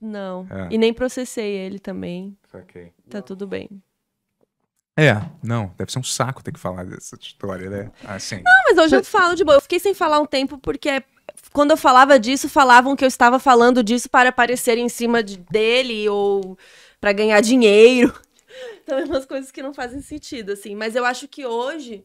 Não. É. E nem processei ele também. Saquei. Tá tudo bem. É, não, deve ser um saco ter que falar dessa história, né? Assim. Não, mas hoje eu falo de boa. Eu fiquei sem falar um tempo porque quando eu falava disso, falavam que eu estava falando disso para aparecer em cima de, dele ou para ganhar dinheiro. Então, é umas coisas que não fazem sentido, assim. Mas eu acho que hoje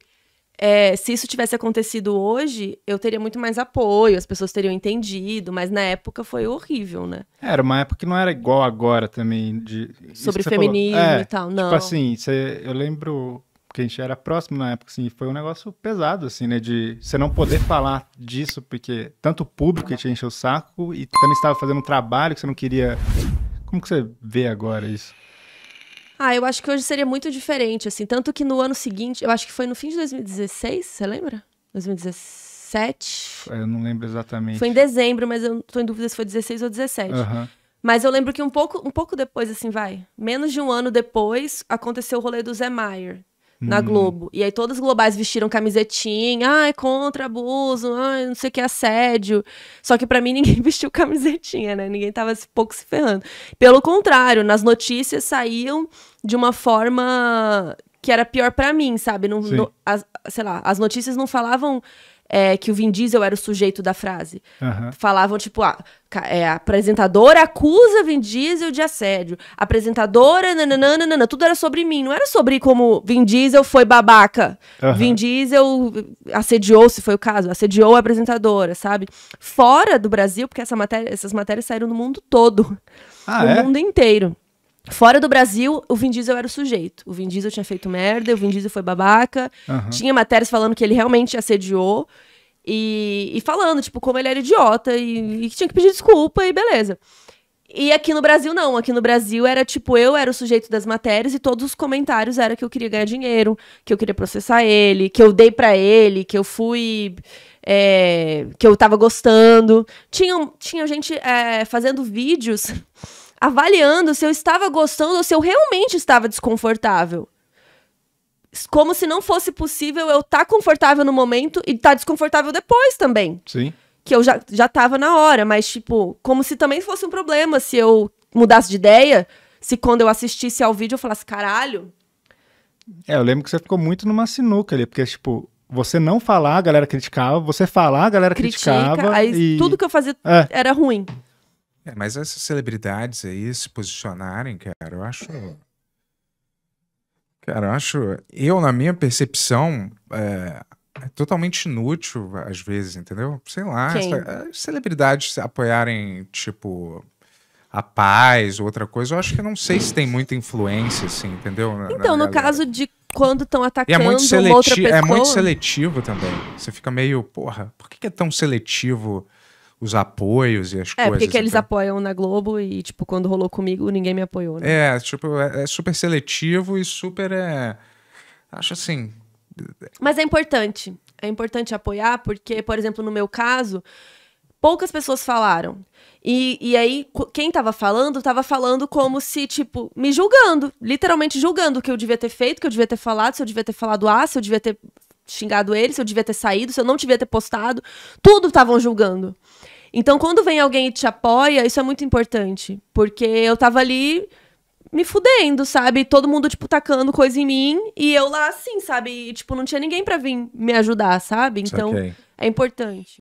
é, se isso tivesse acontecido hoje, eu teria muito mais apoio, as pessoas teriam entendido, mas na época foi horrível, né? Era uma época que não era igual agora também. De, Sobre feminismo é, e tal, tipo não. Tipo assim, cê, eu lembro que a gente era próximo na época, assim, foi um negócio pesado, assim, né? De você não poder falar disso, porque tanto o público te encheu o saco e também estava fazendo um trabalho que você não queria. Como que você vê agora isso? Ah, eu acho que hoje seria muito diferente, assim. Tanto que no ano seguinte, eu acho que foi no fim de 2016, você lembra? 2017? É, eu não lembro exatamente. Foi em dezembro, mas eu tô em dúvida se foi 16 ou 17. Uhum. Mas eu lembro que um pouco, um pouco depois, assim, vai. Menos de um ano depois, aconteceu o rolê do Zé Maier, na hum. Globo. E aí todas as globais vestiram camisetinha, ai, ah, é contra abuso, ai, ah, não sei o que, assédio. Só que para mim ninguém vestiu camisetinha, né? Ninguém tava pouco se ferrando. Pelo contrário, nas notícias saíam de uma forma que era pior para mim, sabe? Não, as, sei lá, as notícias não falavam é, que o Vin Diesel era o sujeito da frase. Uhum. Falavam, tipo, ah, é, a apresentadora acusa Vin Diesel de assédio. A apresentadora, nananana, tudo era sobre mim. Não era sobre como Vin Diesel foi babaca. Uhum. Vin Diesel assediou, se foi o caso, assediou a apresentadora, sabe? Fora do Brasil, porque essa matéria, essas matérias saíram no mundo todo. Ah, no é? mundo inteiro. Fora do Brasil, o Vin Diesel era o sujeito. O Vin Diesel tinha feito merda, o Vin Diesel foi babaca. Uhum. Tinha matérias falando que ele realmente assediou. E, e falando, tipo, como ele era idiota e, e que tinha que pedir desculpa e beleza. E aqui no Brasil, não. Aqui no Brasil era tipo, eu era o sujeito das matérias e todos os comentários era que eu queria ganhar dinheiro, que eu queria processar ele, que eu dei para ele, que eu fui. É, que eu tava gostando. Tinha, tinha gente é, fazendo vídeos avaliando se eu estava gostando ou se eu realmente estava desconfortável. Como se não fosse possível eu estar tá confortável no momento e estar tá desconfortável depois também. Sim. Que eu já, já tava na hora, mas, tipo, como se também fosse um problema se eu mudasse de ideia, se quando eu assistisse ao vídeo eu falasse, caralho. É, eu lembro que você ficou muito numa sinuca ali, porque, tipo, você não falar, a galera criticava, você falar, a galera Critica, criticava. Aí e... tudo que eu fazia é. era ruim. É, mas essas celebridades aí se posicionarem, cara, eu acho. Cara, eu acho. Eu, na minha percepção, é, é totalmente inútil, às vezes, entendeu? Sei lá, as é, celebridades apoiarem, tipo, a paz, outra coisa, eu acho que não sei se tem muita influência, assim, entendeu? Na, então, na no caso de quando estão atacando é muito outra pessoa... É muito seletivo também. Você fica meio, porra, por que é tão seletivo os apoios e as é, coisas. É, porque que eles apoiam na Globo e, tipo, quando rolou comigo, ninguém me apoiou, né? É, tipo, é, é super seletivo e super é... Acho assim... Mas é importante. É importante apoiar porque, por exemplo, no meu caso, poucas pessoas falaram. E, e aí, quem tava falando, tava falando como se, tipo, me julgando. Literalmente julgando o que eu devia ter feito, o que eu devia ter falado, se eu devia ter falado A, se eu devia ter xingado ele, se eu devia ter saído, se eu não devia ter postado. Tudo estavam julgando. Então, quando vem alguém e te apoia, isso é muito importante. Porque eu tava ali me fudendo, sabe? Todo mundo, tipo, tacando coisa em mim. E eu lá, assim, sabe? E, tipo, não tinha ninguém para vir me ajudar, sabe? Então, okay. é importante.